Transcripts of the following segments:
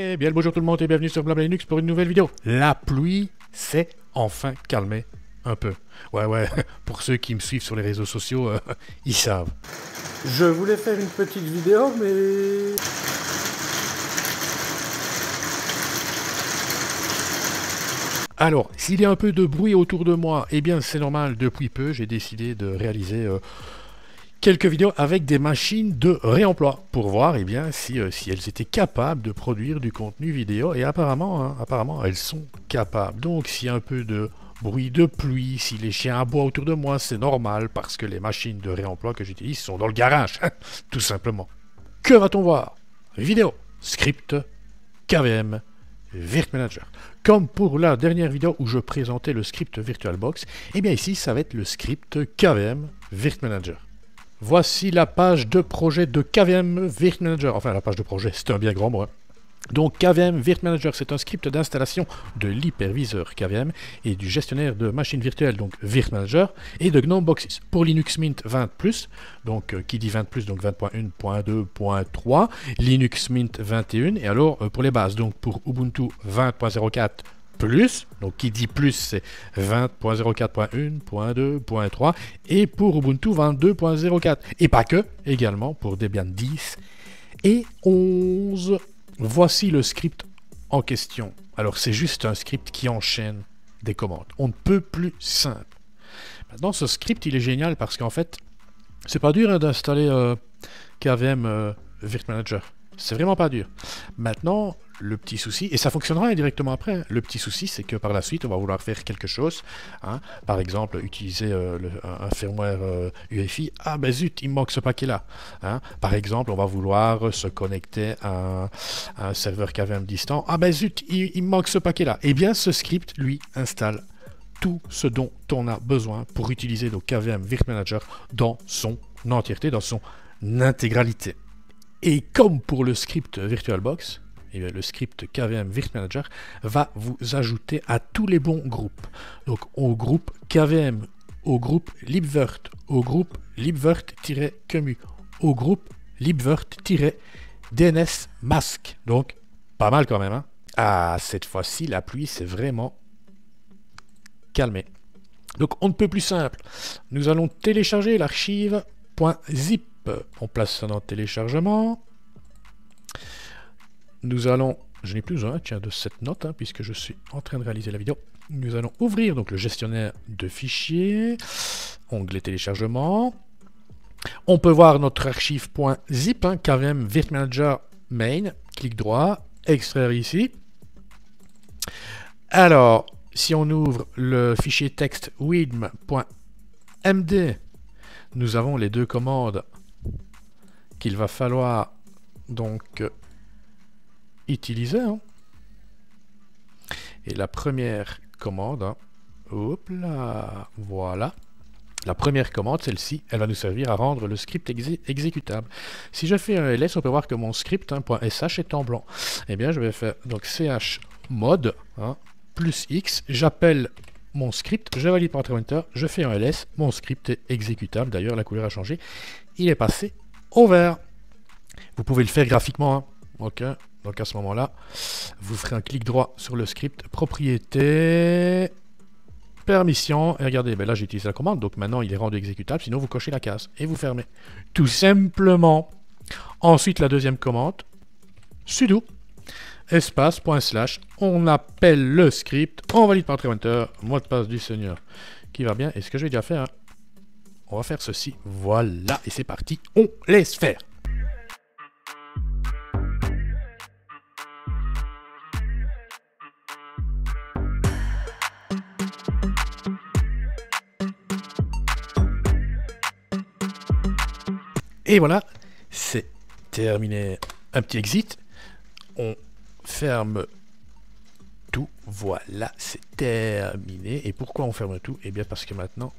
Eh bien, bonjour tout le monde et bienvenue sur Blabla Linux pour une nouvelle vidéo. La pluie s'est enfin calmée un peu. Ouais, ouais, pour ceux qui me suivent sur les réseaux sociaux, euh, ils savent. Je voulais faire une petite vidéo, mais... Alors, s'il y a un peu de bruit autour de moi, eh bien c'est normal, depuis peu j'ai décidé de réaliser euh, quelques vidéos avec des machines de réemploi pour voir eh bien, si, euh, si, elles étaient capables de produire du contenu vidéo. Et apparemment, hein, apparemment elles sont capables. Donc s'il y a un peu de bruit de pluie, si les chiens aboient autour de moi, c'est normal parce que les machines de réemploi que j'utilise sont dans le garage, hein, tout simplement. Que va-t-on voir Vidéo, script, KVM, virt Manager. Comme pour la dernière vidéo où je présentais le script VirtualBox, et eh bien ici ça va être le script KVM Virt Manager. Voici la page de projet de KVM Virt Manager. Enfin, la page de projet, c'est un bien grand mot. Hein. Donc KVM Virt Manager, c'est un script d'installation de l'hyperviseur KVM et du gestionnaire de machines virtuelles, donc Virt Manager, et de GNOME Boxes pour Linux Mint 20+, donc euh, qui dit 20+, donc 20.1.2.3, Linux Mint 21, et alors euh, pour les bases, donc pour Ubuntu 20.04, plus. Donc qui dit plus, c'est 20.04.1.2.3 et pour Ubuntu 22.04. Et pas que, également pour Debian 10 et 11. Voici le script en question. Alors c'est juste un script qui enchaîne des commandes. On ne peut plus simple. Maintenant, ce script, il est génial parce qu'en fait, c'est pas dur hein, d'installer euh, KVM euh, Virt Manager. C'est vraiment pas dur. Maintenant, le petit souci, et ça fonctionnera directement après, le petit souci, c'est que par la suite, on va vouloir faire quelque chose. Hein. par exemple, utiliser euh, un firmware UEFI. Euh, ah ben zut, il manque ce paquet-là. Hein. Par exemple, on va vouloir se connecter à, un, serveur KVM distant. Ah ben zut, il, il manque ce paquet-là. Eh bien, ce script, lui, installe tout ce dont on a besoin pour utiliser le KVM Virt Manager dans son entièreté, dans son intégralité. Et comme pour le script VirtualBox, le script KVM Virt Manager va vous ajouter à tous les bons groupes. Donc au groupe KVM, au groupe libvirt, au groupe libvirt comu au groupe libvirt dns mask Donc pas mal quand même. Hein. ah, cette fois-ci, la pluie s'est vraiment calmée. Donc on ne peut plus simple. Nous allons télécharger l'archive.zip. .zip. On place ça dans téléchargement nous allons, je n'ai plus besoin tiens, de cette note, hein, puisque je suis en train de réaliser la vidéo. Nous allons ouvrir donc le gestionnaire de fichiers, onglet téléchargement. On peut voir notre archive.zip, hein, KVM Manager Main, clic droit, extraire ici. Alors, si on ouvre le fichier texte widm.md, nous avons les deux commandes qu'il va falloir donc utiliser. Hein. Et la première commande, hein. voilà. La première commande, celle-ci, elle va nous servir à rendre le script exécutable. Si je fais un ls, on peut voir que mon script hein, .sh est en blanc. Eh bien, je vais faire donc ch mode plus x, j'appelle mon script, je valide par Enter, je fais un ls, mon script est exécutable. D'ailleurs, la couleur a changé, il est passé au vert. Vous pouvez le faire graphiquement. Hein. ok. Donc à ce moment-là, vous ferez un clic droit sur le script, propriété, permission, et regardez, ben là j'ai utilisé la commande, donc maintenant il est rendu exécutable, sinon vous cochez la case et vous fermez. Tout simplement. Ensuite, la deuxième commande, sudo, espace, slash, on appelle le script, on valide par Enter, mot de passe du seigneur, qui va bien, et ce que je vais déjà faire, hein. on va faire ceci, voilà, et c'est parti, on laisse faire. Et voilà, c'est terminé. Un petit exit. On ferme tout. Voilà, c'est terminé. Et pourquoi on ferme tout Eh bien parce que maintenant,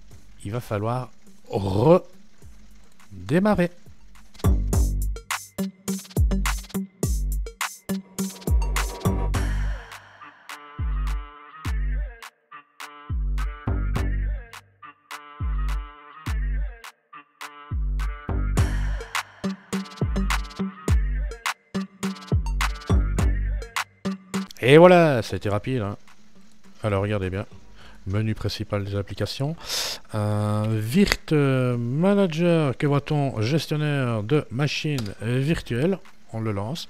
il va falloir redémarrer. Et voilà, ça a été rapide. Hein. Alors regardez bien. Menu principal des applications. Euh, Virt Manager, que voit-on Gestionnaire de machines virtuelles. On le lance.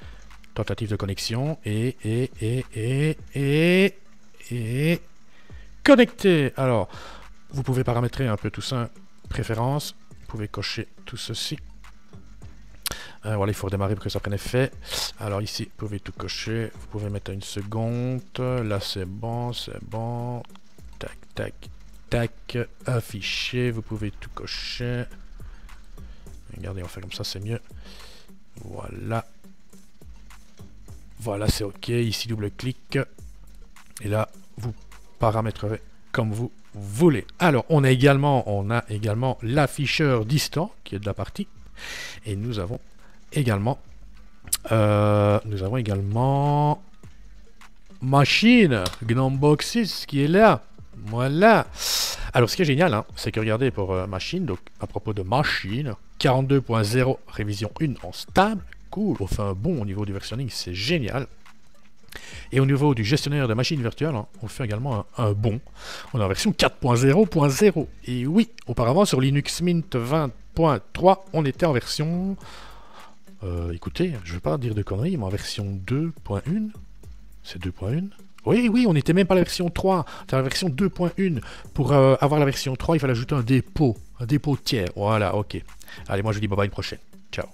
Tentative de connexion. Et, et, et, et, et, et... Connecté Alors, vous pouvez paramétrer un peu tout ça. Préférence. Vous pouvez cocher tout ceci euh, voilà, il faut redémarrer pour que ça prenne effet. Alors ici, vous pouvez tout cocher. Vous pouvez mettre une seconde. Là, c'est bon, c'est bon. Tac, tac, tac. Afficher, vous pouvez tout cocher. Regardez, on fait comme ça, c'est mieux. Voilà. Voilà, c'est OK. Ici, double-clic. Et là, vous paramétrerez comme vous voulez. Alors, on a également, on a également l'afficheur distant qui est de la partie. Et nous avons également. Euh, nous avons également Machine, Gnomeboxis qui est là. Voilà. Alors ce qui est génial, hein, c'est que regardez pour euh, Machine, donc à propos de Machine, 42.0 révision 1 en stable, cool, enfin bon au niveau du versionning, c'est génial. Et au niveau du gestionnaire de machines virtuelles, hein, on fait également un, un bon. On est en version 4.0.0. Et oui, auparavant sur Linux Mint 20.3, on était en version euh, écoutez, je ne veux pas dire de conneries, mais en version 2.1, c'est 2.1 Oui, oui, on n'était même pas à la version 3, c'est la version 2.1. Pour euh, avoir la version 3, il fallait ajouter un dépôt, un dépôt tiers. Voilà, ok. Allez, moi je vous dis bye bye une prochaine. Ciao.